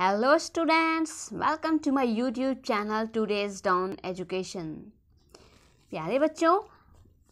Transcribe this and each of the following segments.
hello students welcome to my YouTube channel today's Don education प्यारे बच्चों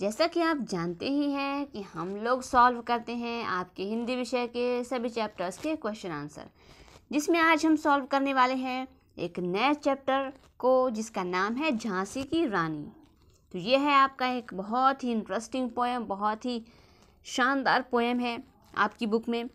जैसा कि आप जानते ही हैं कि हम लोग सॉल्व करते हैं आपके हिंदी विषय के सभी चैप्टर्स के क्वेश्चन आंसर जिसमें आज हम सॉल्व करने वाले हैं एक नए चैप्टर को जिसका नाम है झांसी की रानी तो ये है आपका एक बहुत ही इंटरेस्टिंग पोएम बहुत ही शानदार पोएम है आपकी बुक में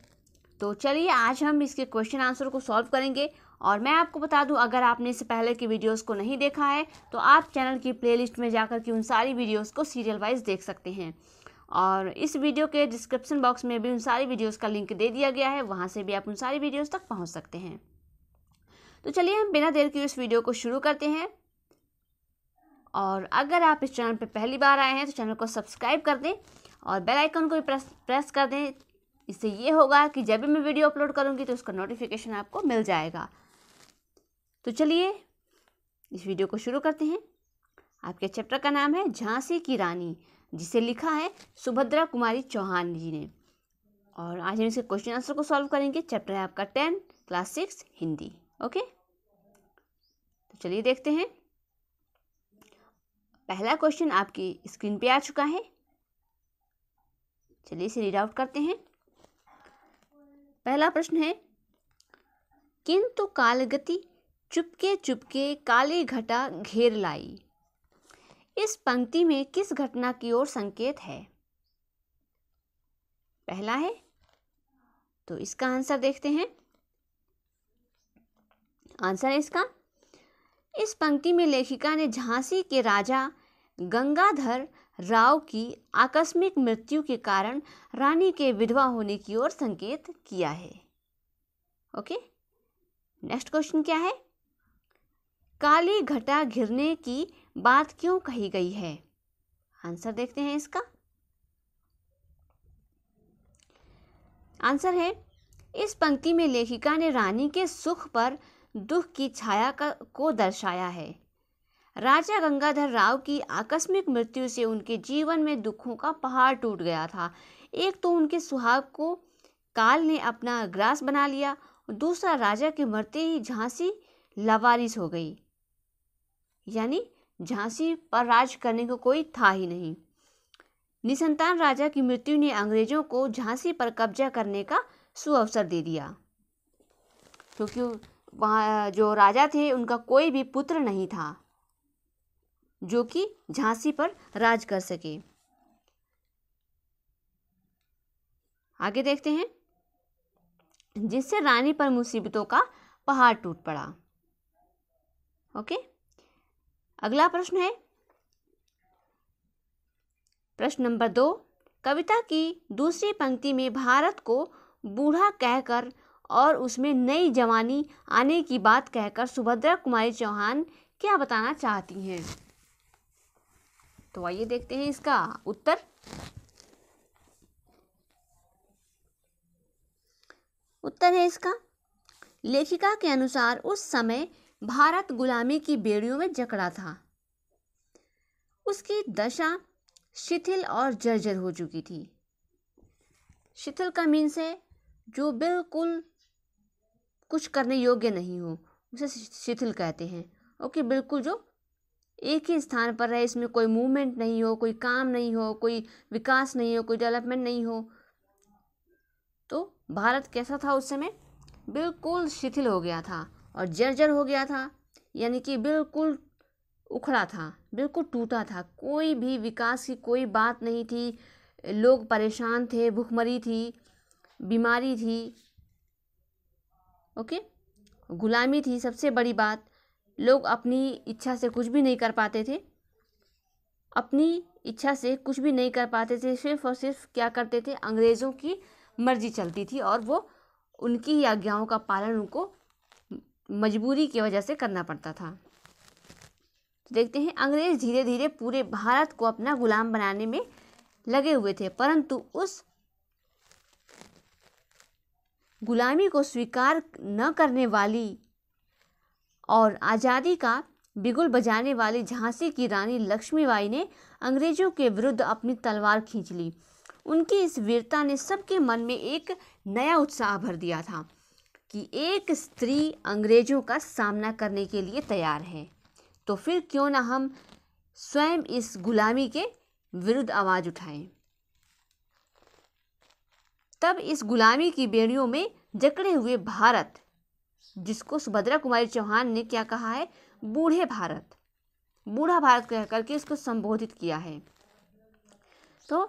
तो चलिए आज हम इसके क्वेश्चन आंसर को सॉल्व करेंगे और मैं आपको बता दूं अगर आपने इससे पहले की वीडियोस को नहीं देखा है तो आप चैनल की प्लेलिस्ट में जाकर के उन सारी वीडियोस को सीरियल वाइज देख सकते हैं और इस वीडियो के डिस्क्रिप्शन बॉक्स में भी उन सारी वीडियोस का लिंक दे दिया गया है वहाँ से भी आप उन सारी वीडियोस तक पहुँच सकते हैं तो चलिए हम बिना देर के उस वीडियो को शुरू करते हैं और अगर आप इस चैनल पर पहली बार आए हैं तो चैनल को सब्सक्राइब कर दें और बेल आइकन को भी प्रेस प्रेस कर दें इससे ये होगा कि जब भी मैं वीडियो अपलोड करूँगी तो उसका नोटिफिकेशन आपको मिल जाएगा तो चलिए इस वीडियो को शुरू करते हैं आपके चैप्टर का नाम है झांसी की रानी जिसे लिखा है सुभद्रा कुमारी चौहान जी ने और आज हम इसके क्वेश्चन आंसर को सॉल्व करेंगे चैप्टर है आपका ten class six Hindi okay तो चलिए देखते हैं पहला क्वेश्चन आपकी स्क्रीन पे आ चुका है चलिए इसे रीड आउट करते हैं पहला प्रश्न है किंतु तो कालगति चुपके चुपके काली घटा घेर लाई इस पंक्ति में किस घटना की ओर संकेत है पहला है तो इसका आंसर देखते हैं आंसर है इसका इस पंक्ति में लेखिका ने झांसी के राजा गंगाधर राव की आकस्मिक मृत्यु के कारण रानी के विधवा होने की ओर संकेत किया है ओके नेक्स्ट क्वेश्चन क्या है काली घटा घिरने की बात क्यों कही गई है आंसर देखते हैं इसका आंसर है इस पंक्ति में लेखिका ने रानी के सुख पर दुख की छाया का को दर्शाया है राजा गंगाधर राव की आकस्मिक मृत्यु से उनके जीवन में दुखों का पहाड़ टूट गया था एक तो उनके सुहाग को काल ने अपना ग्रास बना लिया दूसरा राजा के मरते ही झांसी लवारिस हो गई यानी झांसी पर राज करने को कोई था ही नहीं निसंतान राजा की मृत्यु ने अंग्रेजों को झांसी पर कब्जा करने का सुअवसर दे दिया क्योंकि वहाँ जो राजा थे उनका कोई भी पुत्र नहीं था जो कि झांसी पर राज कर सके आगे देखते हैं जिससे रानी पर मुसीबतों का पहाड़ टूट पड़ा ओके अगला प्रश्न है प्रश्न नंबर दो कविता की दूसरी पंक्ति में भारत को बूढ़ा कहकर और उसमें नई जवानी आने की बात कहकर सुभद्रा कुमारी चौहान क्या बताना चाहती हैं तो आइए देखते हैं इसका उत्तर उत्तर है इसका लेखिका के अनुसार उस समय भारत गुलामी की बेड़ियों में जकड़ा था उसकी दशा शिथिल और जर्जर हो चुकी थी शिथिल का मीन्स है जो बिल्कुल कुछ करने योग्य नहीं हो उसे शिथिल कहते हैं ओके बिल्कुल जो एक ही स्थान पर रहे इसमें कोई मूवमेंट नहीं हो कोई काम नहीं हो कोई विकास नहीं हो कोई डेवलपमेंट नहीं हो तो भारत कैसा था उस समय बिल्कुल शिथिल हो गया था और जर्जर हो गया था यानी कि बिल्कुल उखड़ा था बिल्कुल टूटा था कोई भी विकास की कोई बात नहीं थी लोग परेशान थे भुखमरी थी बीमारी थी ओके गुलामी थी सबसे बड़ी बात लोग अपनी इच्छा से कुछ भी नहीं कर पाते थे अपनी इच्छा से कुछ भी नहीं कर पाते थे सिर्फ और सिर्फ क्या करते थे अंग्रेज़ों की मर्जी चलती थी और वो उनकी ही आज्ञाओं का पालन उनको मजबूरी की वजह से करना पड़ता था तो देखते हैं अंग्रेज़ धीरे धीरे पूरे भारत को अपना गुलाम बनाने में लगे हुए थे परंतु उस गुलामी को स्वीकार न करने वाली और आज़ादी का बिगुल बजाने वाली झांसी की रानी लक्ष्मीबाई ने अंग्रेजों के विरुद्ध अपनी तलवार खींच ली उनकी इस वीरता ने सबके मन में एक नया उत्साह भर दिया था कि एक स्त्री अंग्रेजों का सामना करने के लिए तैयार है तो फिर क्यों ना हम स्वयं इस गुलामी के विरुद्ध आवाज़ उठाएं तब इस गुलामी की बेड़ियों में जकड़े हुए भारत जिसको सुभद्रा कुमारी चौहान ने क्या कहा है बूढ़े भारत बूढ़ा भारत कह करके इसको संबोधित किया है तो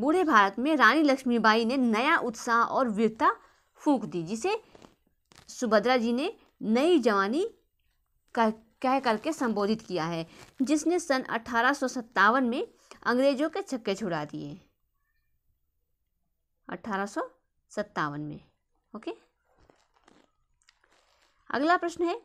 बूढ़े भारत में रानी लक्ष्मीबाई ने नया उत्साह और वीरता फूंक दी जिसे सुभद्रा जी ने नई जवानी कह कह करके संबोधित किया है जिसने सन अठारह में अंग्रेजों के छक्के छुड़ा दिए अठारह में ओके अगला प्रश्न है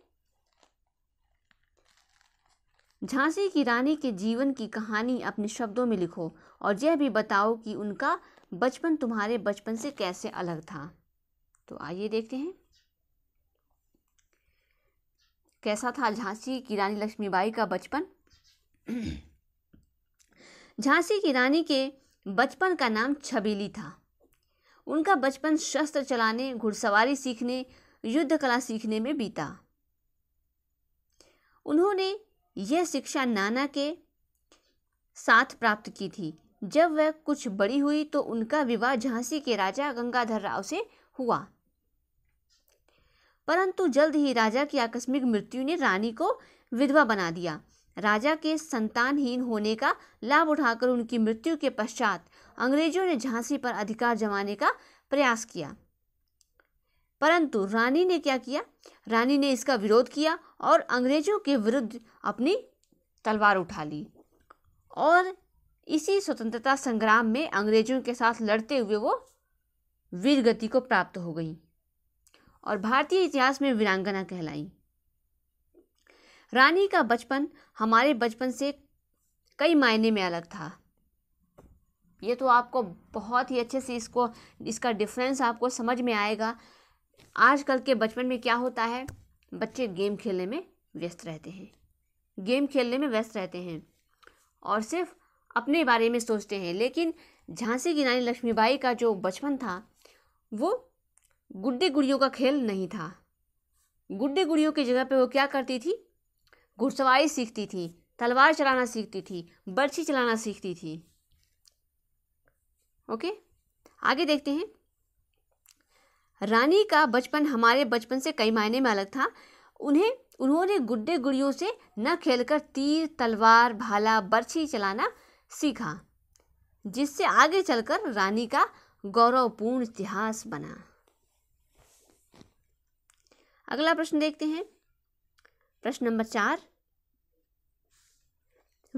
झांसी की रानी के जीवन की कहानी अपने शब्दों में लिखो और यह भी बताओ कि उनका बचपन तुम्हारे बचपन से कैसे अलग था तो आइए देखते हैं कैसा था झांसी की रानी लक्ष्मीबाई का बचपन झांसी की रानी के बचपन का नाम छबीली था उनका बचपन शस्त्र चलाने घुड़सवारी सीखने युद्ध कला सीखने में बीता उन्होंने यह शिक्षा नाना के साथ प्राप्त की थी जब वह कुछ बड़ी हुई तो उनका विवाह झांसी के राजा गंगाधर राव से हुआ परंतु जल्द ही राजा की आकस्मिक मृत्यु ने रानी को विधवा बना दिया राजा के संतानहीन होने का लाभ उठाकर उनकी मृत्यु के पश्चात अंग्रेजों ने झांसी पर अधिकार जमाने का प्रयास किया परंतु रानी ने क्या किया रानी ने इसका विरोध किया और अंग्रेजों के विरुद्ध अपनी तलवार उठा ली और इसी स्वतंत्रता संग्राम में अंग्रेजों के साथ लड़ते हुए वो वीर गति को प्राप्त हो गई और भारतीय इतिहास में वीरांगना कहलाई रानी का बचपन हमारे बचपन से कई मायने में अलग था ये तो आपको बहुत ही अच्छे से इसको इसका डिफरेंस आपको समझ में आएगा आजकल के बचपन में क्या होता है बच्चे गेम खेलने में व्यस्त रहते हैं गेम खेलने में व्यस्त रहते हैं और सिर्फ अपने बारे में सोचते हैं लेकिन झांसी की रानी लक्ष्मीबाई का जो बचपन था वो गुड्डे गुड़ियों का खेल नहीं था गुड्डे गुड़ियों की जगह पे वो क्या करती थी घुड़सवारी सीखती थी तलवार चलाना सीखती थी बर्छी चलाना सीखती थी ओके आगे देखते हैं रानी का बचपन हमारे बचपन से कई मायने में अलग था उन्हें उन्होंने गुड्डे गुड़ियों से न खेलकर तीर तलवार भाला बर्छी चलाना सीखा जिससे आगे चलकर रानी का गौरवपूर्ण इतिहास बना अगला प्रश्न देखते हैं प्रश्न नंबर चार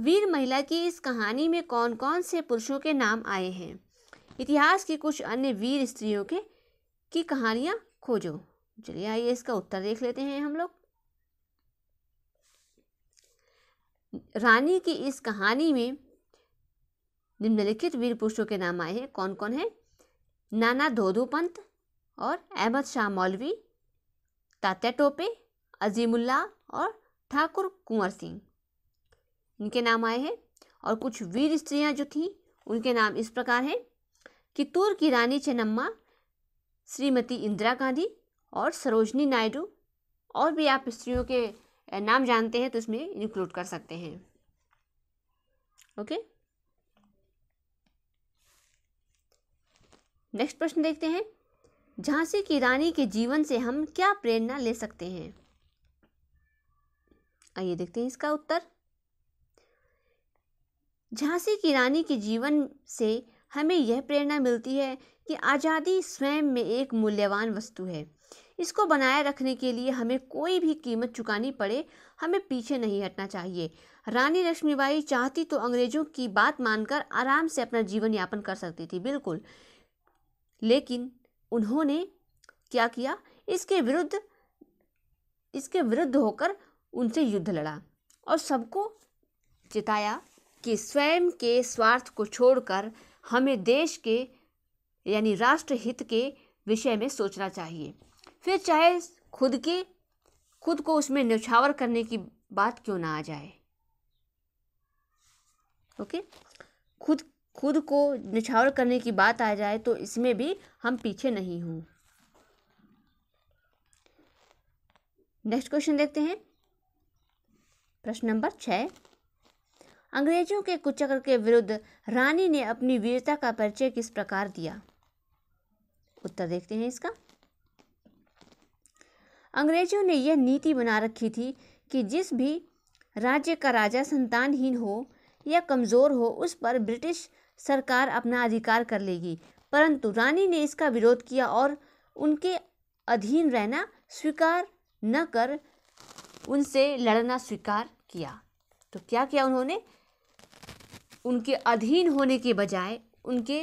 वीर महिला की इस कहानी में कौन कौन से पुरुषों के नाम आए हैं इतिहास की कुछ अन्य वीर स्त्रियों के की कहानियाँ खोजो चलिए आइए इसका उत्तर देख लेते हैं हम लोग रानी की इस कहानी में निम्नलिखित वीर पुरुषों के नाम आए हैं कौन कौन है नाना धोधो पंत और अहमद शाह मौलवी तात्या टोपे अजीमुल्ला और ठाकुर कुंवर सिंह इनके नाम आए हैं और कुछ वीर स्त्रियां जो थीं उनके नाम इस प्रकार हैं कितूर की रानी चेनम्मा श्रीमती इंदिरा गांधी और सरोजनी नायडू और भी आप स्त्रियों के नाम जानते हैं तो इसमें इंक्लूड कर सकते हैं ओके नेक्स्ट प्रश्न देखते हैं झांसी की रानी के जीवन से हम क्या प्रेरणा ले सकते हैं आइए देखते हैं इसका उत्तर झांसी की रानी के जीवन से हमें यह प्रेरणा मिलती है कि आज़ादी स्वयं में एक मूल्यवान वस्तु है इसको बनाए रखने के लिए हमें कोई भी कीमत चुकानी पड़े हमें पीछे नहीं हटना चाहिए रानी लक्ष्मीबाई चाहती तो अंग्रेज़ों की बात मानकर आराम से अपना जीवन यापन कर सकती थी बिल्कुल लेकिन उन्होंने क्या किया इसके विरुद्ध इसके विरुद्ध होकर उनसे युद्ध लड़ा और सबको चिताया कि स्वयं के स्वार्थ को छोड़कर हमें देश के यानी राष्ट्र हित के विषय में सोचना चाहिए फिर चाहे खुद के खुद को उसमें न्यौछावर करने की बात क्यों ना आ जाए ओके खुद खुद को निछावर करने की बात आ जाए तो इसमें भी हम पीछे नहीं हूँ नेक्स्ट क्वेश्चन देखते हैं प्रश्न नंबर छ अंग्रेजों के कुचक्र के विरुद्ध रानी ने अपनी वीरता का परिचय किस प्रकार दिया उत्तर देखते हैं इसका अंग्रेजों ने यह नीति बना रखी थी कि जिस भी राज्य का राजा संतानहीन हो या कमज़ोर हो उस पर ब्रिटिश सरकार अपना अधिकार कर लेगी परंतु रानी ने इसका विरोध किया और उनके अधीन रहना स्वीकार न कर उनसे लड़ना स्वीकार किया तो क्या किया उन्होंने उनके अधीन होने के बजाय उनके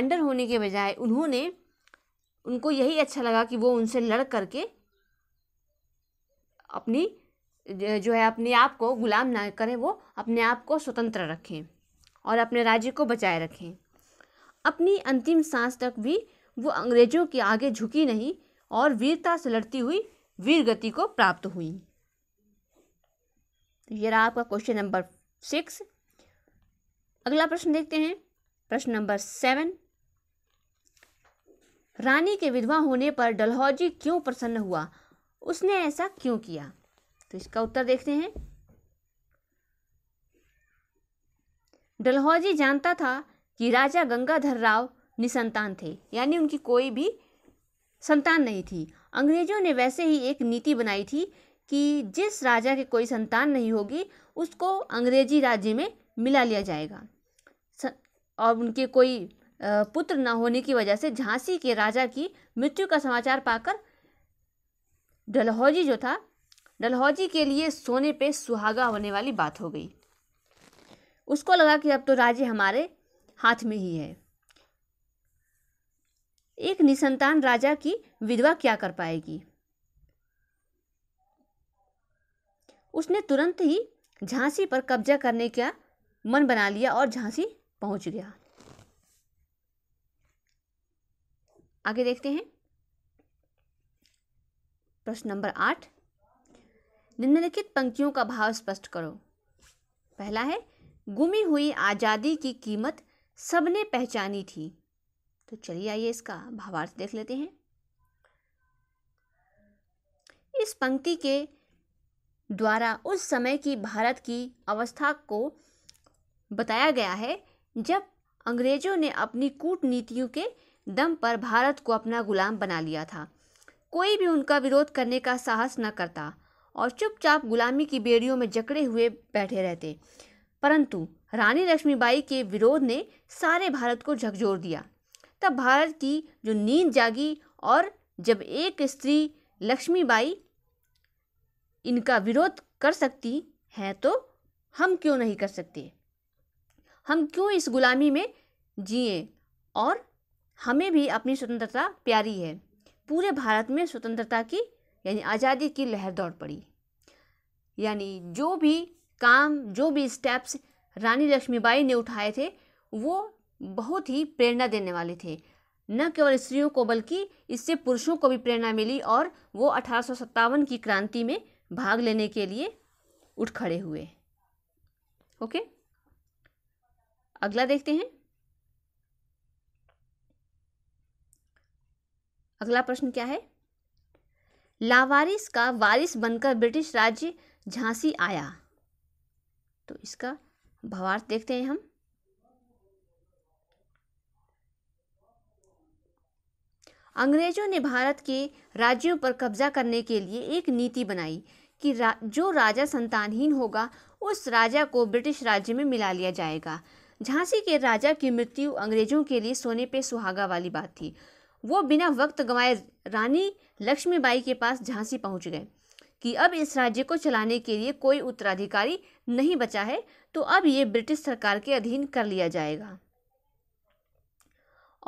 अंडर होने के बजाय उन्होंने उनको यही अच्छा लगा कि वो उनसे लड़ करके अपनी जो है अपने आप को गुलाम ना करें वो अपने आप को स्वतंत्र रखें और अपने राज्य को बचाए रखें अपनी अंतिम सांस तक भी वो अंग्रेजों के आगे झुकी नहीं और वीरता से लड़ती हुई वीर गति को प्राप्त हुई ये रहा आपका क्वेश्चन नंबर सिक्स अगला प्रश्न देखते हैं प्रश्न नंबर सेवन रानी के विधवा होने पर डलहौजी क्यों प्रसन्न हुआ उसने ऐसा क्यों किया तो इसका उत्तर देखते हैं डलहौजी जानता था कि राजा गंगाधर राव निसंतान थे यानी उनकी कोई भी संतान नहीं थी अंग्रेजों ने वैसे ही एक नीति बनाई थी कि जिस राजा की कोई संतान नहीं होगी उसको अंग्रेजी राज्य में मिला लिया जाएगा और उनके कोई पुत्र न होने की वजह से झांसी के राजा की मृत्यु का समाचार पाकर डलहौजी जो था डलहौजी के लिए सोने पे सुहागा होने वाली बात हो गई उसको लगा कि अब तो राज्य हमारे हाथ में ही है एक निसंतान राजा की विधवा क्या कर पाएगी उसने तुरंत ही झांसी पर कब्जा करने का मन बना लिया और झांसी पहुंच गया आगे देखते हैं प्रश्न नंबर आठ निम्नलिखित पंक्तियों का भाव स्पष्ट करो पहला है गुमी हुई आज़ादी की कीमत सबने पहचानी थी तो चलिए आइए इसका भावार्थ देख लेते हैं इस पंक्ति के द्वारा उस समय की भारत की अवस्था को बताया गया है जब अंग्रेजों ने अपनी कूटनीतियों के दम पर भारत को अपना गुलाम बना लिया था कोई भी उनका विरोध करने का साहस न करता और चुपचाप गुलामी की बेड़ियों में जकड़े हुए बैठे रहते परंतु रानी लक्ष्मीबाई के विरोध ने सारे भारत को झकझोर दिया तब भारत की जो नींद जागी और जब एक स्त्री लक्ष्मीबाई इनका विरोध कर सकती है तो हम क्यों नहीं कर सकते हम क्यों इस गुलामी में जिए और हमें भी अपनी स्वतंत्रता प्यारी है पूरे भारत में स्वतंत्रता की यानी आज़ादी की लहर दौड़ पड़ी यानी जो भी काम जो भी स्टेप्स रानी लक्ष्मीबाई ने उठाए थे वो बहुत ही प्रेरणा देने वाले थे न केवल स्त्रियों को बल्कि इससे पुरुषों को भी प्रेरणा मिली और वो अठारह की क्रांति में भाग लेने के लिए उठ खड़े हुए ओके अगला देखते हैं अगला प्रश्न क्या है लावारिस का वारिस बनकर ब्रिटिश राज्य झांसी आया तो इसका भावार्थ देखते हैं हम अंग्रेजों ने भारत के राज्यों पर कब्जा करने के लिए एक नीति बनाई कि रा, जो राजा संतानहीन होगा उस राजा को ब्रिटिश राज्य में मिला लिया जाएगा झांसी के राजा की मृत्यु अंग्रेजों के लिए सोने पे सुहागा वाली बात थी वो बिना वक्त गंवाए रानी लक्ष्मीबाई के पास झांसी पहुंच गए कि अब इस राज्य को चलाने के लिए कोई उत्तराधिकारी नहीं बचा है तो अब ये ब्रिटिश सरकार के अधीन कर लिया जाएगा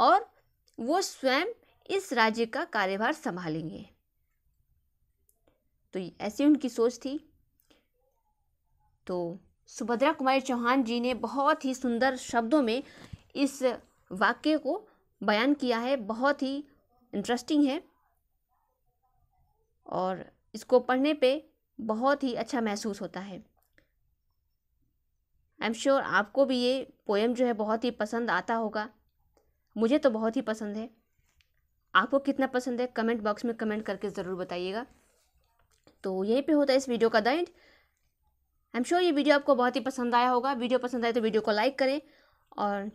और वो स्वयं इस राज्य का कार्यभार संभालेंगे तो ऐसी उनकी सोच थी तो सुभद्रा कुमारी चौहान जी ने बहुत ही सुंदर शब्दों में इस वाक्य को बयान किया है बहुत ही इंटरेस्टिंग है और इसको पढ़ने पे बहुत ही अच्छा महसूस होता है आई एम श्योर आपको भी ये पोएम जो है बहुत ही पसंद आता होगा मुझे तो बहुत ही पसंद है आपको कितना पसंद है कमेंट बॉक्स में कमेंट करके ज़रूर बताइएगा तो यहीं पे होता है इस वीडियो का the end I am sure ये वीडियो आपको बहुत ही पसंद आया होगा वीडियो पसंद आए तो वीडियो को लाइक करें और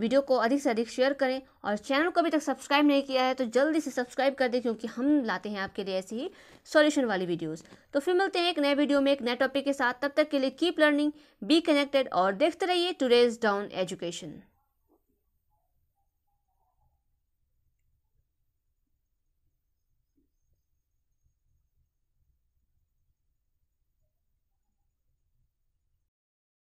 वीडियो को अधिक से अधिक शेयर करें और चैनल को अभी तक सब्सक्राइब नहीं किया है तो जल्दी से सब्सक्राइब कर दें क्योंकि हम लाते हैं आपके लिए ऐसी ही सॉल्यूशन वाली वीडियोस तो फिर मिलते हैं एक नए वीडियो में एक नए टॉपिक के साथ तब तक के लिए कीप लर्निंग बी कनेक्टेड और देखते रहिए टूडेज डाउन एजुकेशन